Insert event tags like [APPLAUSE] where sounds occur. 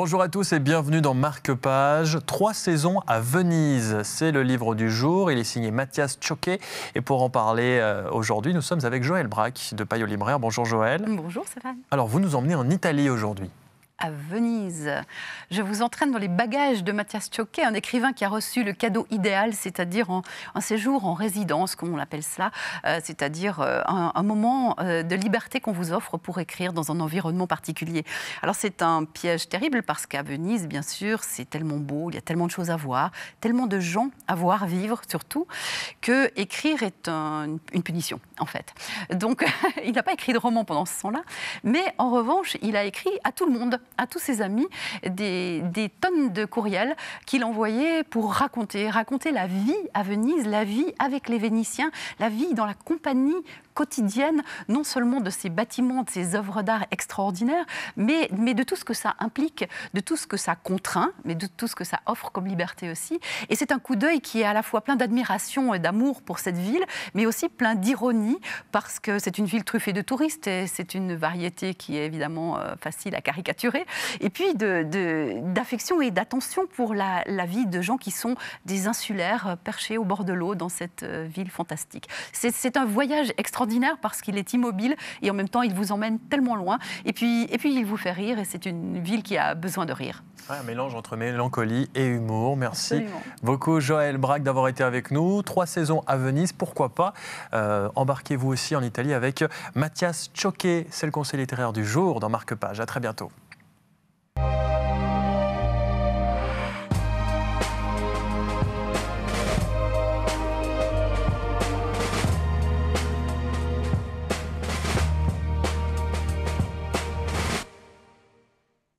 Bonjour à tous et bienvenue dans Marque Page. Trois saisons à Venise, c'est le livre du jour. Il est signé Mathias Choquet. Et pour en parler euh, aujourd'hui, nous sommes avec Joël Braque de Payot Libraire. Bonjour Joël. Bonjour Stéphane. Alors vous nous emmenez en Italie aujourd'hui à Venise. Je vous entraîne dans les bagages de Mathias Tchoquet, un écrivain qui a reçu le cadeau idéal, c'est-à-dire un, séjour en résidence, comme on l'appelle cela, euh, c'est-à-dire euh, un, moment euh, de liberté qu'on vous offre pour écrire dans un environnement particulier. Alors c'est un piège terrible parce qu'à Venise, bien sûr, c'est tellement beau, il y a tellement de choses à voir, tellement de gens à voir, vivre surtout, que écrire est une punition, en fait. Donc [LAUGHS] il n'a pas écrit de roman pendant ce temps-là, mais en revanche, il a écrit à tout le monde à tous ses amis des, tonnes de courriels qu'il envoyait pour raconter, raconter la vie à Venise, la vie avec les Vénitiens, la vie dans la compagnie quotidienne, non seulement de ces bâtiments, de ces œuvres d'art extraordinaires, mais, mais de tout ce que ça implique, de tout ce que ça contraint, mais de tout ce que ça offre comme liberté aussi. Et c'est un coup d'œil qui est à la fois plein d'admiration et d'amour pour cette ville, mais aussi plein d'ironie, parce que c'est une ville truffée de touristes et c'est une variété qui est évidemment euh, facile à caricaturer et puis d'affection de, et d'attention pour la, vie de gens qui sont des insulaires euh, perchés au bord de l'eau dans cette euh, ville fantastique. C'est un voyage extraordinaire parce qu'il est immobile et en même temps il vous emmène tellement loin, et puis, et puis il vous fait rire, et c'est une ville qui a besoin de rire. un mélange entre mélancolie et humour. Merci beaucoup Joël Braque d'avoir été avec nous. Trois saisons à Venise, pourquoi pas euh, Embarquez-vous aussi en Italie avec Mathias Choquet, c'est le conseil littéraire du jour dans Marque Page. À très bientôt.